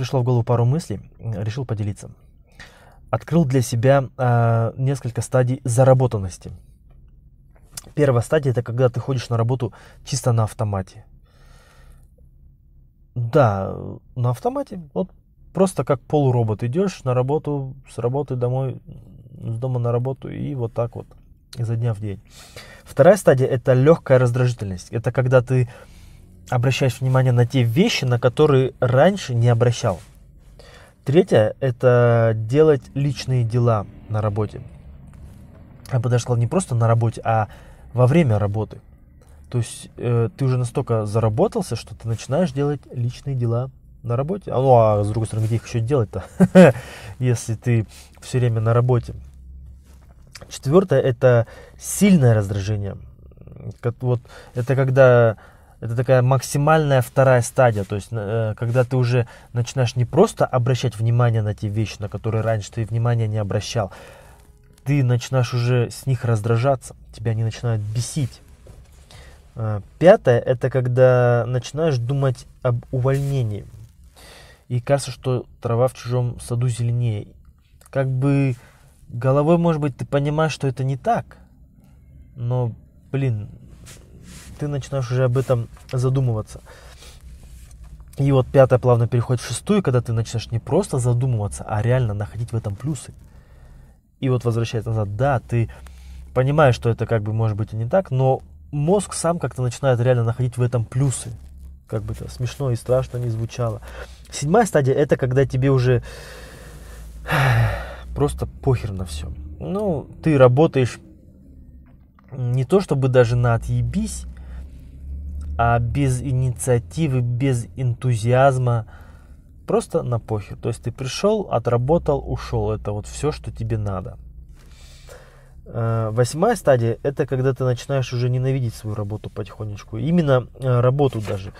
пришло в голову пару мыслей, решил поделиться. Открыл для себя э, несколько стадий заработанности. Первая стадия это когда ты ходишь на работу чисто на автомате. Да, на автомате. Вот просто как полуробот идешь на работу, с работы домой, с дома на работу и вот так вот изо дня в день. Вторая стадия это легкая раздражительность. Это когда ты обращаешь внимание на те вещи, на которые раньше не обращал. Третье – это делать личные дела на работе. Я подошла не просто на работе, а во время работы. То есть э, ты уже настолько заработался, что ты начинаешь делать личные дела на работе. А, ну, а с другой стороны, где их еще делать-то, если ты все время на работе? Четвертое – это сильное раздражение. Вот это когда это такая максимальная вторая стадия, то есть э, когда ты уже начинаешь не просто обращать внимание на те вещи, на которые раньше ты внимания не обращал, ты начинаешь уже с них раздражаться, тебя они начинают бесить. Э, пятое – это когда начинаешь думать об увольнении. И кажется, что трава в чужом саду зеленее. Как бы головой, может быть, ты понимаешь, что это не так, но, блин, ты начинаешь уже об этом задумываться. И вот пятая плавно переходит в шестую, когда ты начинаешь не просто задумываться, а реально находить в этом плюсы. И вот возвращаясь назад, да, ты понимаешь, что это как бы может быть и не так, но мозг сам как-то начинает реально находить в этом плюсы. Как бы это смешно и страшно не звучало. Седьмая стадия это когда тебе уже просто похер на все. Ну, ты работаешь не то чтобы даже на отъебись, а без инициативы, без энтузиазма, просто на похер. То есть ты пришел, отработал, ушел. Это вот все, что тебе надо. Э, восьмая стадия – это когда ты начинаешь уже ненавидеть свою работу потихонечку. Именно э, работу даже.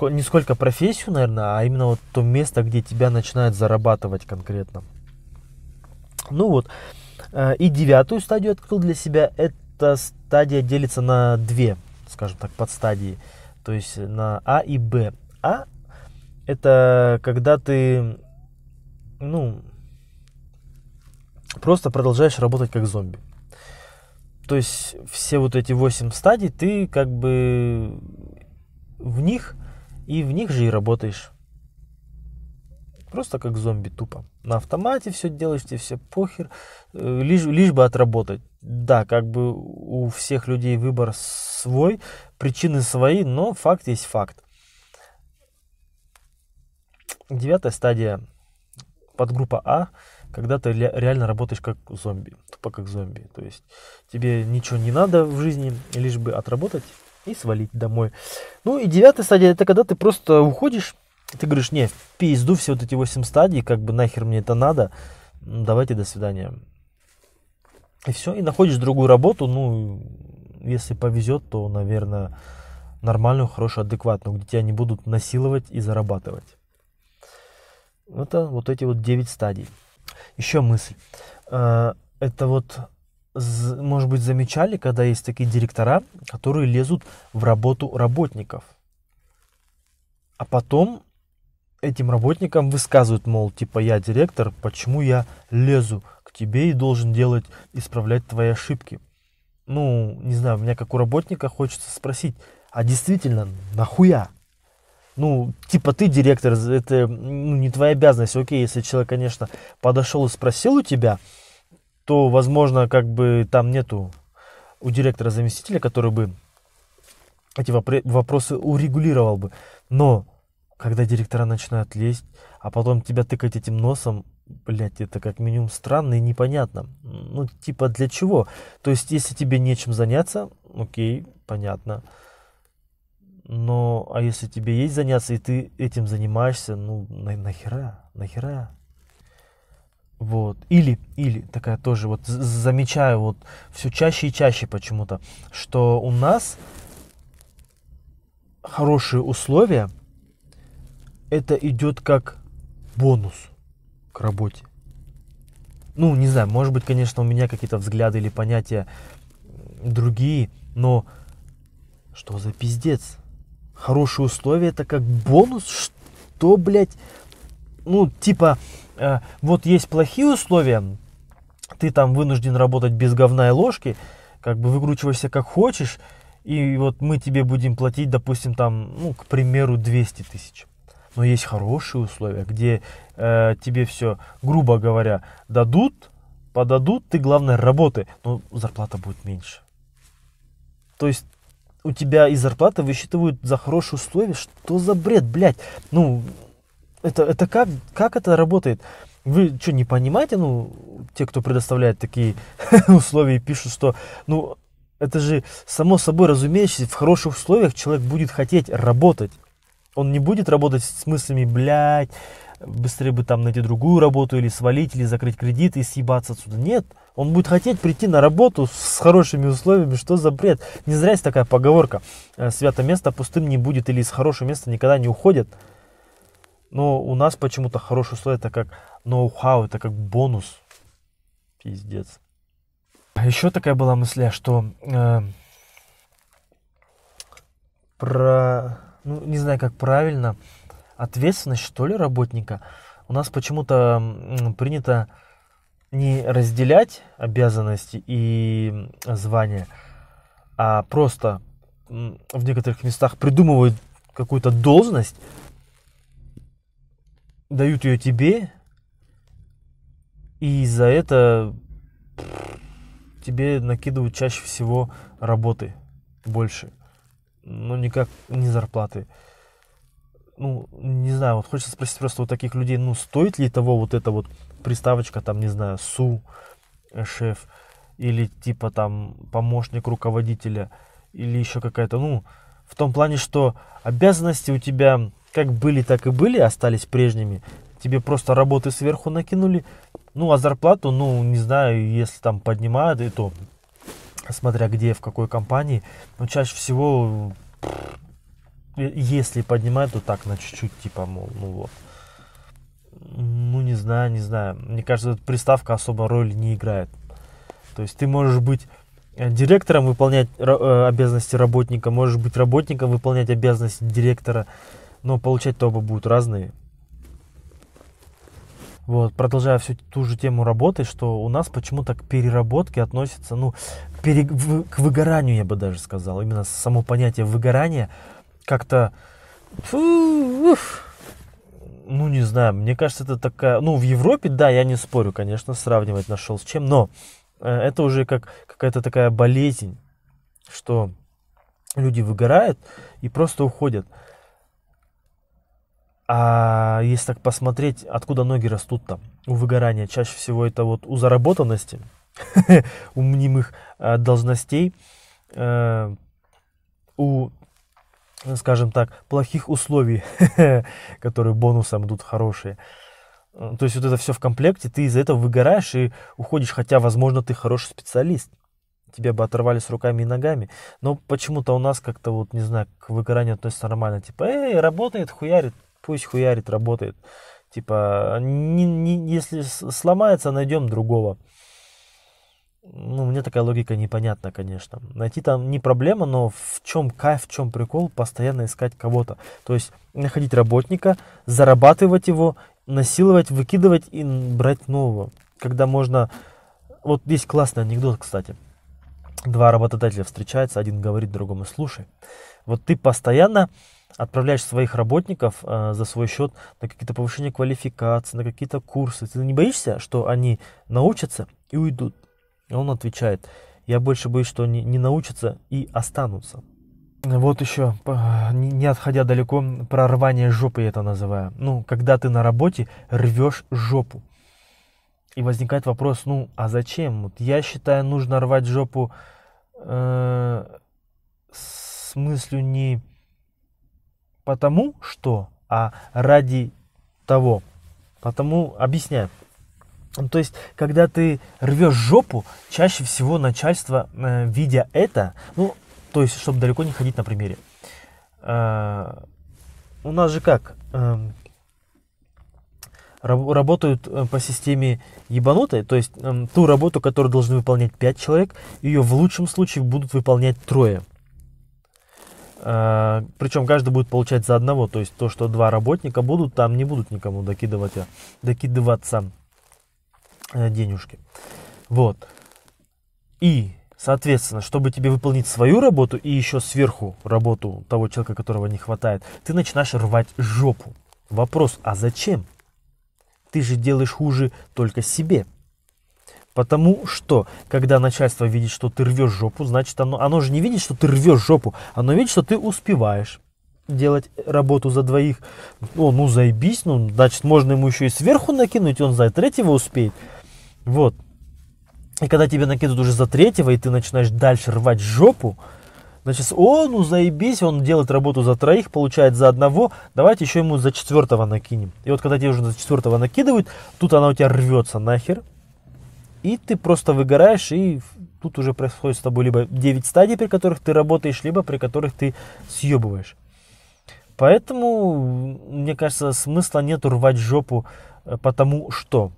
Не сколько профессию, наверное, а именно вот то место, где тебя начинают зарабатывать конкретно. Ну вот. Э, и девятую стадию открыл для себя. Эта стадия делится на две, скажем так, подстадии. стадии то есть на А и Б. А это когда ты, ну, просто продолжаешь работать как зомби. То есть все вот эти восемь стадий, ты как бы в них и в них же и работаешь. Просто как зомби тупо. На автомате все делаешь, тебе все похер, э, лишь, лишь бы отработать да, как бы у всех людей выбор свой, причины свои, но факт есть факт. Девятая стадия подгруппа А, когда ты реально работаешь как зомби, тупо как зомби. То есть тебе ничего не надо в жизни, лишь бы отработать и свалить домой. Ну и девятая стадия, это когда ты просто уходишь, ты говоришь, не, пизду все вот эти восемь стадий, как бы нахер мне это надо, давайте до свидания. И все, и находишь другую работу, ну, если повезет, то, наверное, нормальную, хорошую, адекватную, где тебя не будут насиловать и зарабатывать. Это вот эти вот 9 стадий. Еще мысль. А, это вот, может быть, замечали, когда есть такие директора, которые лезут в работу работников. А потом этим работникам высказывают, мол, типа, я директор, почему я лезу тебе и должен делать, исправлять твои ошибки. Ну, не знаю, у меня как у работника хочется спросить, а действительно, нахуя? ну, типа ты директор, это ну, не твоя обязанность. Окей, если человек, конечно, подошел и спросил у тебя, то, возможно, как бы там нету у директора заместителя, который бы эти вопросы урегулировал бы. Но когда директора начинают лезть, а потом тебя тыкать этим носом, блядь, это как минимум странно и непонятно. Ну, типа, для чего? То есть, если тебе нечем заняться, окей, понятно. Но, а если тебе есть заняться, и ты этим занимаешься, ну, на, нахера, нахера? Вот. Или, или, такая тоже, вот замечаю вот все чаще и чаще почему-то, что у нас хорошие условия, это идет как бонус – к работе. Ну, не знаю, может быть, конечно, у меня какие-то взгляды или понятия другие, но что за пиздец? Хорошие условия это как бонус? Что, блядь? Ну, типа, э, вот есть плохие условия, ты там вынужден работать без говна и ложки, как бы выкручиваешься как хочешь, и вот мы тебе будем платить, допустим, там, ну, к примеру, 200 тысяч но есть хорошие условия, где э, тебе все, грубо говоря, дадут, подадут, ты, главное, работы, но зарплата будет меньше. То есть у тебя из зарплаты высчитывают за хорошие условия. Что за бред, блядь? Ну, это, это как, как это работает? Вы что, не понимаете, ну, те, кто предоставляет такие условия и пишут, что, ну, это же само собой разумеющееся, в хороших условиях человек будет хотеть работать. Он не будет работать с мыслями, блядь, быстрее бы там найти другую работу или свалить, или закрыть кредит и съебаться отсюда. Нет, он будет хотеть прийти на работу с хорошими условиями, что за бред. Не зря есть такая поговорка, э, свято место пустым не будет или "С хорошего места никогда не уходят. Но у нас почему-то хорошие условия, это как ноу-хау, это как бонус. Пиздец. А Еще такая была мысля, что э, про ну, не знаю, как правильно, ответственность, что ли, работника. У нас почему-то принято не разделять обязанности и звания, а просто в некоторых местах придумывают какую-то должность, дают ее тебе, и за это тебе накидывают чаще всего работы больше но ну, никак не зарплаты. Ну, не знаю, вот хочется спросить просто у таких людей, ну, стоит ли того вот эта вот приставочка, там, не знаю, СУ, э, шеф, или типа там помощник руководителя, или еще какая-то, ну, в том плане, что обязанности у тебя как были, так и были, остались прежними. Тебе просто работы сверху накинули. Ну, а зарплату, ну, не знаю, если там поднимают, и то смотря где, в какой компании, но чаще всего, э, если поднимают, то так, на чуть-чуть, типа, мол, ну вот. Ну, не знаю, не знаю. Мне кажется, эта приставка особо роли не играет. То есть ты можешь быть э, директором, выполнять э, обязанности работника, можешь быть работником, выполнять обязанности директора, но получать-то оба будут разные. Вот, продолжая всю ту же тему работы, что у нас почему-то к переработке относится, ну, пере, в, к выгоранию, я бы даже сказал. Именно само понятие выгорания как-то... Ну, не знаю, мне кажется, это такая... Ну, в Европе, да, я не спорю, конечно, сравнивать нашел с чем, но э, это уже как какая-то такая болезнь, что люди выгорают и просто уходят. А если так посмотреть, откуда ноги растут там у выгорания, чаще всего это вот у заработанности, у мнимых э, должностей, э, у, скажем так, плохих условий, которые бонусом идут хорошие. Э, то есть вот это все в комплекте, ты из-за этого выгораешь и уходишь, хотя, возможно, ты хороший специалист. Тебя бы оторвали с руками и ногами. Но почему-то у нас как-то вот, не знаю, к выгоранию относится нормально. Типа, эй, работает, хуярит, пусть хуярит, работает. Типа, не, не, если сломается, найдем другого. Ну, мне такая логика непонятна, конечно. Найти там не проблема, но в чем кайф, в чем прикол, постоянно искать кого-то. То есть находить работника, зарабатывать его, насиловать, выкидывать и брать нового. Когда можно... Вот здесь классный анекдот, кстати. Два работодателя встречаются, один говорит другому, слушай, вот ты постоянно отправляешь своих работников э, за свой счет на какие-то повышения квалификации, на какие-то курсы. Ты не боишься, что они научатся и уйдут? он отвечает, я больше боюсь, что они не научатся и останутся. Вот еще, э, не отходя далеко, про жопы я это называю. Ну, когда ты на работе рвешь жопу. И возникает вопрос, ну, а зачем? Вот я считаю, нужно рвать жопу э, с мыслью не потому что, а ради того. Потому объясняю. Ну, то есть, когда ты рвешь жопу, чаще всего начальство, э, видя это, ну, то есть, чтобы далеко не ходить на примере. Э, у нас же как? Эм, э, работают по системе ебанутой, то есть э, ту работу, которую должны выполнять 5 человек, ее в лучшем случае будут выполнять трое. А, Причем каждый будет получать за одного, то есть то, что два работника будут, там не будут никому докидывать, э, докидываться э, денежки. Вот. И, соответственно, чтобы тебе выполнить свою работу и еще сверху работу того человека, которого не хватает, ты начинаешь рвать жопу. Вопрос, а зачем? Ты же делаешь хуже только себе. Потому что, когда начальство видит, что ты рвешь жопу, значит, оно, оно же не видит, что ты рвешь жопу, оно видит, что ты успеваешь делать работу за двоих. О, ну заебись, ну, значит, можно ему еще и сверху накинуть, он за третьего успеет. Вот. И когда тебе накидывают уже за третьего, и ты начинаешь дальше рвать жопу, значит, о, ну заебись, он делает работу за троих, получает за одного, давайте еще ему за четвертого накинем. И вот когда тебе уже за четвертого накидывают, тут она у тебя рвется нахер, и ты просто выгораешь, и тут уже происходит с тобой либо 9 стадий, при которых ты работаешь, либо при которых ты съебываешь. Поэтому, мне кажется, смысла нет рвать жопу э, потому что.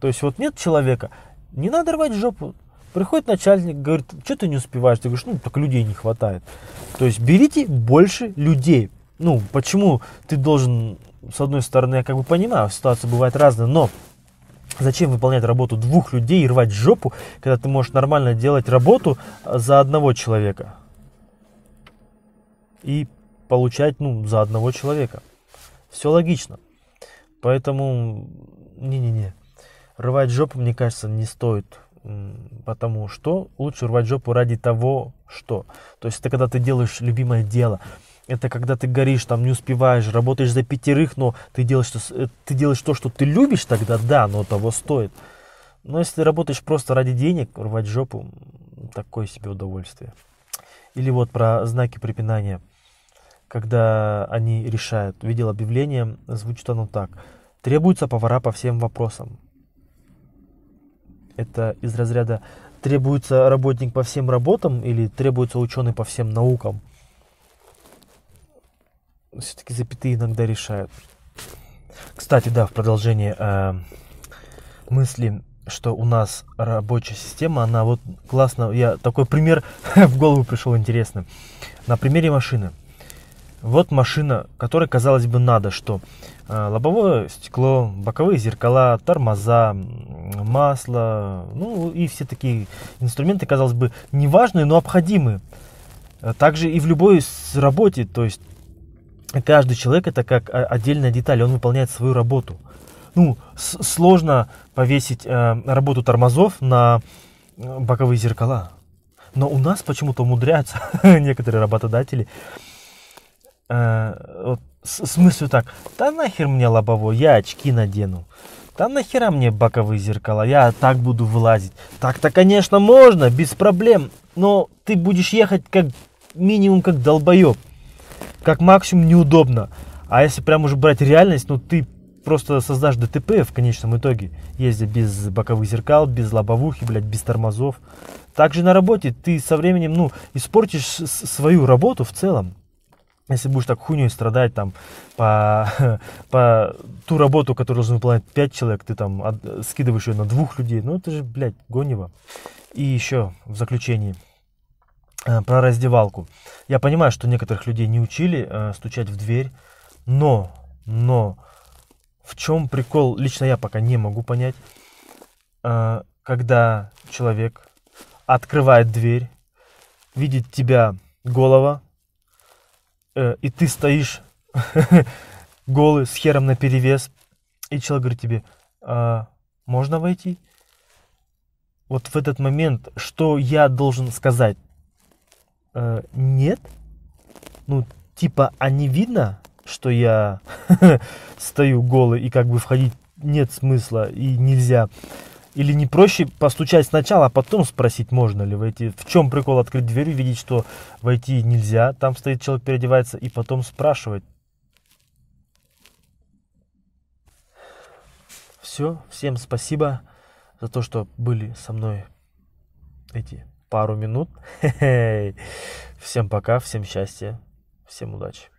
То есть вот нет человека, не надо рвать жопу. Приходит начальник, говорит, что ты не успеваешь? Ты говоришь, ну так людей не хватает. То есть берите больше людей. Ну, почему ты должен, с одной стороны, я как бы понимаю, ситуация бывает разная, но Зачем выполнять работу двух людей и рвать жопу, когда ты можешь нормально делать работу э, за одного человека? И получать, ну, за одного человека. Все логично. Поэтому, не-не-не, рвать жопу, мне кажется, не стоит. Потому что лучше рвать жопу ради того, что. То есть это когда ты делаешь любимое дело – это когда ты горишь, там не успеваешь, работаешь за пятерых, но ты делаешь, э, ты делаешь то, что ты любишь, тогда да, но того стоит. Но если ты работаешь просто ради денег, рвать жопу, такое себе удовольствие. Или вот про знаки препинания, когда они решают. Видел объявление, звучит оно так. Требуются повара по всем вопросам. Это из разряда требуется работник по всем работам или требуется ученый по всем наукам все-таки запятые иногда решают. Кстати, да, в продолжение э, мысли, что у нас рабочая система, она вот классно, я такой пример в голову пришел интересный. На примере машины. Вот машина, которой, казалось бы, надо, что э, лобовое стекло, боковые зеркала, тормоза, масло, ну и все такие инструменты, казалось бы, неважные, но необходимые. Э, также и в любой работе, то есть каждый человек это как э, отдельная деталь, он выполняет свою работу. Ну, сложно повесить э, работу тормозов на э, боковые зеркала. Но у нас почему-то умудряются некоторые работодатели э, вот, так, да нахер мне лобовой, я очки надену. Да нахера мне боковые зеркала, я так буду вылазить. Так-то, конечно, можно, без проблем, но ты будешь ехать как минимум как долбоеб как максимум неудобно. А если прям уже брать реальность, ну ты просто создашь ДТП в конечном итоге, ездя без боковых зеркал, без лобовухи, блядь, без тормозов. Также на работе ты со временем, ну, испортишь свою работу в целом. Если будешь так хуйней страдать там по, по ту работу, которую должен выполнять 5 человек, ты там от, скидываешь ее на двух людей, ну это же, блядь, гонево. И еще в заключении – Э, про раздевалку. Я понимаю, что некоторых людей не учили э, стучать в дверь, но, но в чем прикол, лично я пока не могу понять, э, когда человек открывает дверь, видит тебя голова, э, и ты стоишь голый, с хером на перевес, и человек говорит тебе, э, можно войти? Вот в этот момент, что я должен сказать? э, нет. Ну, типа, а не видно, что я стою голый и как бы входить нет смысла и нельзя. Или не проще постучать сначала, а потом спросить, можно ли войти. В чем прикол открыть дверь, и видеть, что войти нельзя, там стоит человек, переодевается, и потом спрашивать. Все, всем спасибо за то, что были со мной эти пару минут. Всем пока, всем счастья, всем удачи.